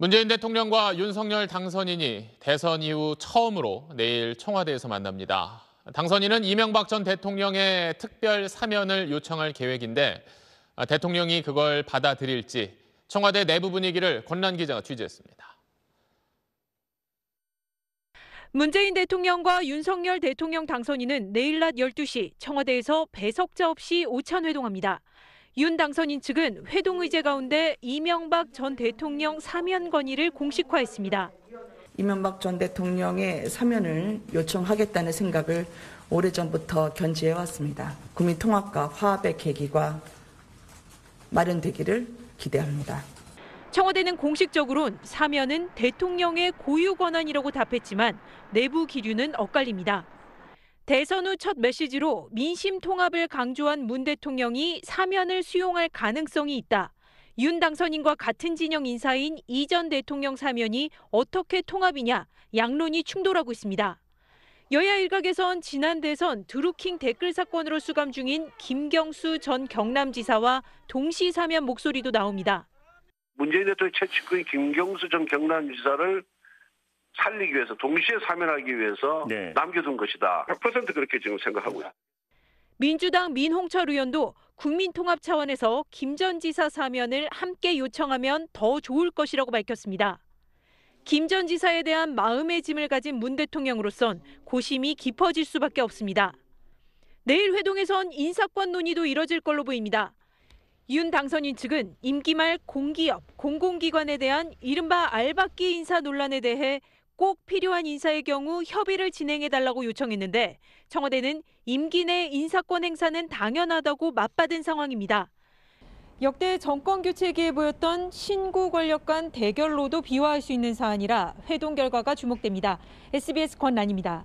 문재인 대통령과 윤석열 당선인이 대선 이후 처음으로 내일 청와대에서 만납니다. 당선인은 이명박 전 대통령의 특별 사면을 요청할 계획인데 아, 대통령이 그걸 받아들일지 청와대 내부 분위기를 권란 기자가 취재했습니다. 문재인 대통령과 윤석열 대통령 당선인은 내일 낮 12시 청와대에서 배석자 없이 오찬 회동합니다. 윤 당선인 측은 회동 의제 가운데 이명박 전 대통령 사면 건의를 공식화했습니다. 이명박 전 대통령의 사면을 요청하겠다는 생각을 오래전부터 견지해 왔습니다. 국민 통합과 화합의 계기가 마련되기를 기대합니다. 청와대는 공식적으론 사면은 대통령의 고유 권한이라고 답했지만 내부 기류는 엇갈립니다. 대선 후 첫 메시지로 민심 통합을 강조한 문 대통령이 사면을 수용할 가능성이 있다. 윤 당선인과 같은 진영 인사인 이 전 대통령 사면이 어떻게 통합이냐 양론이 충돌하고 있습니다. 여야 일각에선 지난 대선 드루킹 댓글 사건으로 수감 중인 김경수 전 경남지사와 동시 사면 목소리도 나옵니다. 문재인 대통령 최측근 김경수 전 경남지사를 살리기 위해서 동시에 사면하기 위해서 네. 남겨둔 것이다. 100% 그렇게 지금 생각하고 요 민주당 민홍철 의원도 국민통합 차원에서 김 전 지사 사면을 함께 요청하면 더 좋을 것이라고 밝혔습니다. 김 전 지사에 대한 마음의 짐을 가진 문 대통령으로선 고심이 깊어질 수밖에 없습니다. 내일 회동에선 인사권 논의도 이뤄질 걸로 보입니다. 윤 당선인 측은 임기 말 공기업, 공공기관에 대한 이른바 알박기 인사 논란에 대해 꼭 필요한 인사의 경우 협의를 진행해달라고 요청했는데 청와대는 임기 내 인사권 행사는 당연하다고 맞받은 상황입니다. 역대 정권 교체기에 보였던 신구 권력 간 대결로도 비화할 수 있는 사안이라 회동 결과가 주목됩니다. SBS 권란입니다.